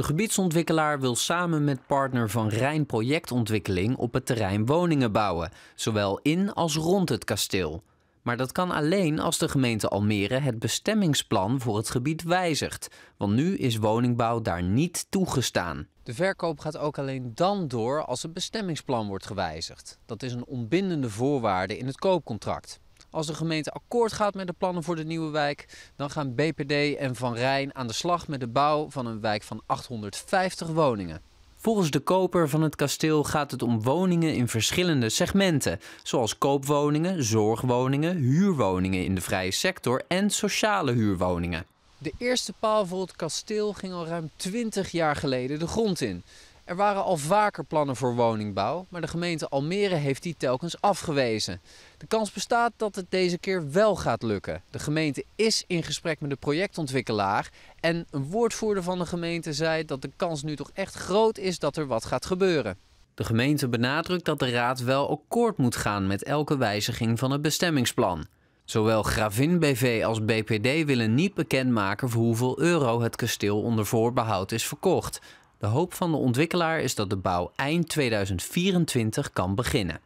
De gebiedsontwikkelaar wil samen met partner Van Rijn projectontwikkeling op het terrein woningen bouwen, zowel in als rond het kasteel. Maar dat kan alleen als de gemeente Almere het bestemmingsplan voor het gebied wijzigt, want nu is woningbouw daar niet toegestaan. De verkoop gaat ook alleen dan door als het bestemmingsplan wordt gewijzigd. Dat is een ontbindende voorwaarde in het koopcontract. Als de gemeente akkoord gaat met de plannen voor de nieuwe wijk, dan gaan BPD en Van Rijn aan de slag met de bouw van een wijk van 850 woningen. Volgens de koper van het kasteel gaat het om woningen in verschillende segmenten, zoals koopwoningen, zorgwoningen, huurwoningen in de vrije sector en sociale huurwoningen. De eerste paal voor het kasteel ging al ruim 20 jaar geleden de grond in. Er waren al vaker plannen voor woningbouw, maar de gemeente Almere heeft die telkens afgewezen. De kans bestaat dat het deze keer wel gaat lukken. De gemeente is in gesprek met de projectontwikkelaar en een woordvoerder van de gemeente zei dat de kans nu toch echt groot is dat er wat gaat gebeuren. De gemeente benadrukt dat de raad wel akkoord moet gaan met elke wijziging van het bestemmingsplan. Zowel Gravin BV als BPD willen niet bekendmaken voor hoeveel euro het kasteel onder voorbehoud is verkocht. De hoop van de ontwikkelaar is dat de bouw eind 2024 kan beginnen.